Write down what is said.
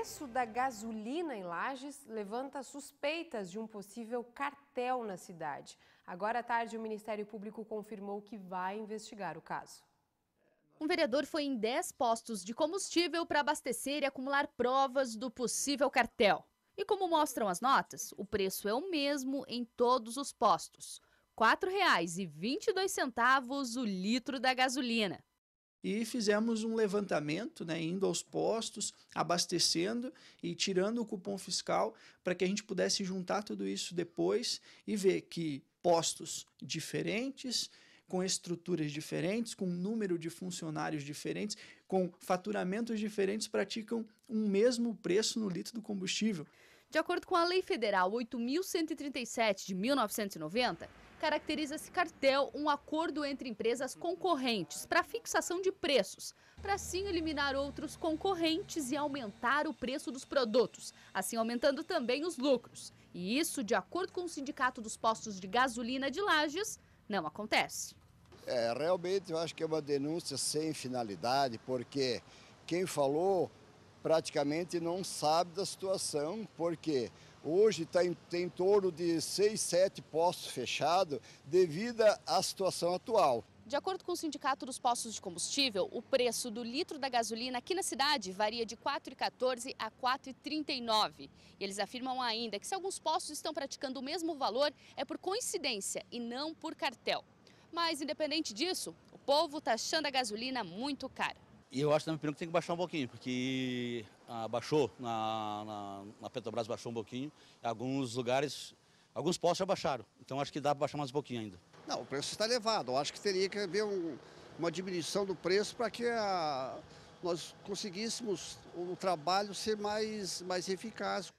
preço da gasolina em Lages levanta suspeitas de um possível cartel na cidade. Agora à tarde, o Ministério Público confirmou que vai investigar o caso. Um vereador foi em 10 postos de combustível para abastecer e acumular provas do possível cartel. E como mostram as notas, o preço é o mesmo em todos os postos: R$ 4,22 o litro da gasolina e fizemos um levantamento, né, indo aos postos, abastecendo e tirando o cupom fiscal para que a gente pudesse juntar tudo isso depois e ver que postos diferentes, com estruturas diferentes, com número de funcionários diferentes, com faturamentos diferentes, praticam um mesmo preço no litro do combustível. De acordo com a Lei Federal 8.137 de 1990, caracteriza-se cartel um acordo entre empresas concorrentes para fixação de preços, para assim eliminar outros concorrentes e aumentar o preço dos produtos, assim aumentando também os lucros. E isso, de acordo com o Sindicato dos Postos de Gasolina de Lages, não acontece. É, realmente eu acho que é uma denúncia sem finalidade, porque quem falou praticamente não sabe da situação, porque hoje tá em, tem em torno de 6, 7 postos fechados devido à situação atual. De acordo com o Sindicato dos Postos de Combustível, o preço do litro da gasolina aqui na cidade varia de R$ 4,14 a R$ 4,39. Eles afirmam ainda que se alguns postos estão praticando o mesmo valor, é por coincidência e não por cartel. Mas, independente disso, o povo está achando a gasolina muito cara. E eu acho também que tem que baixar um pouquinho, porque ah, baixou, na, na, na, Petrobras baixou um pouquinho, alguns lugares, alguns postos já baixaram, então acho que dá para baixar mais um pouquinho ainda. Não, o preço está elevado, eu acho que teria que haver um, uma diminuição do preço para que a, ah, nós conseguíssemos o trabalho ser mais, mais eficaz.